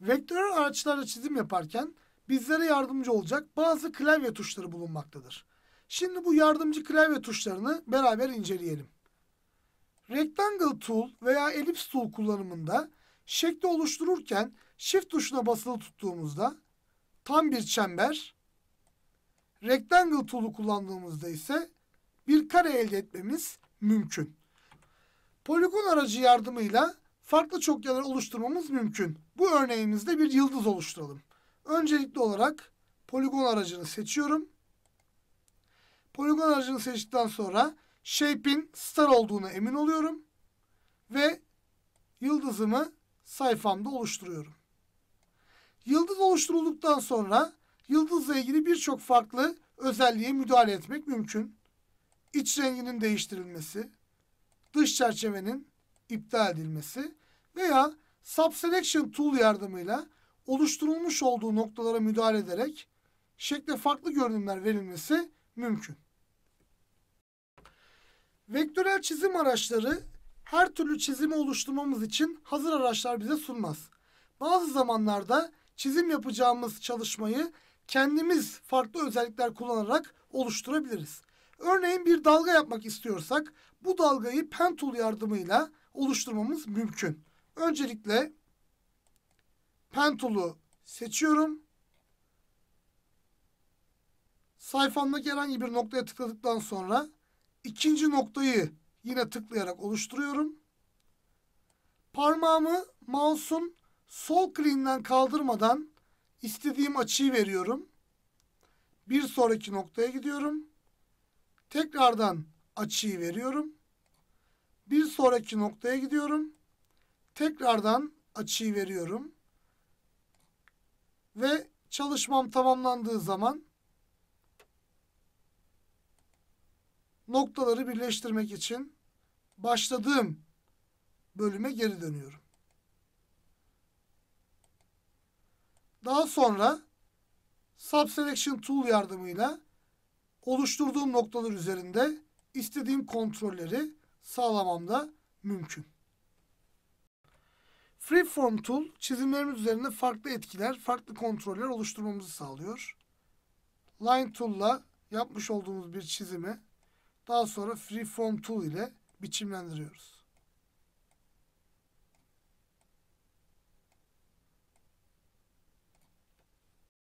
Vektör araçlarla çizim yaparken bizlere yardımcı olacak bazı klavye tuşları bulunmaktadır. Şimdi bu yardımcı klavye tuşlarını beraber inceleyelim. Rectangle Tool veya Ellipse Tool kullanımında şekli oluştururken Shift tuşuna basılı tuttuğumuzda tam bir çember, Rectangle Tool'u kullandığımızda ise bir kare elde etmemiz mümkün. Poligon aracı yardımıyla farklı çokgenler oluşturmamız mümkün. Bu örneğimizde bir yıldız oluşturalım. Öncelikli olarak poligon aracını seçiyorum. Poligon aracını seçtikten sonra shape'in star olduğuna emin oluyorum. Ve yıldızımı sayfamda oluşturuyorum. Yıldız oluşturulduktan sonra yıldızla ilgili birçok farklı özelliğe müdahale etmek mümkün. İç renginin değiştirilmesi, dış çerçevenin iptal edilmesi veya subselection tool yardımıyla oluşturulmuş olduğu noktalara müdahale ederek şekle farklı görünümler verilmesi mümkün. Vektörel çizim araçları her türlü çizimi oluşturmamız için hazır araçlar bize sunmaz. Bazı zamanlarda çizim yapacağımız çalışmayı kendimiz farklı özellikler kullanarak oluşturabiliriz. Örneğin bir dalga yapmak istiyorsak bu dalgayı pen tool yardımıyla oluşturmamız mümkün. Öncelikle Pentol'u seçiyorum. Sayfamdaki herhangi bir noktaya tıkladıktan sonra ikinci noktayı yine tıklayarak oluşturuyorum. Parmağımı mouse'un sol kliğinden kaldırmadan istediğim açıyı veriyorum. Bir sonraki noktaya gidiyorum. Tekrardan açıyı veriyorum. Bir sonraki noktaya gidiyorum. Tekrardan açıyı veriyorum. Ve çalışmam tamamlandığı zaman noktaları birleştirmek için başladığım bölüme geri dönüyorum. Daha sonra Subselection Tool yardımıyla oluşturduğum noktalar üzerinde istediğim kontrolleri sağlamam da mümkün. Freeform Tool çizimlerimiz üzerinde farklı etkiler, farklı kontroller oluşturmamızı sağlıyor. Line Tool'la yapmış olduğumuz bir çizimi daha sonra Freeform Tool ile biçimlendiriyoruz.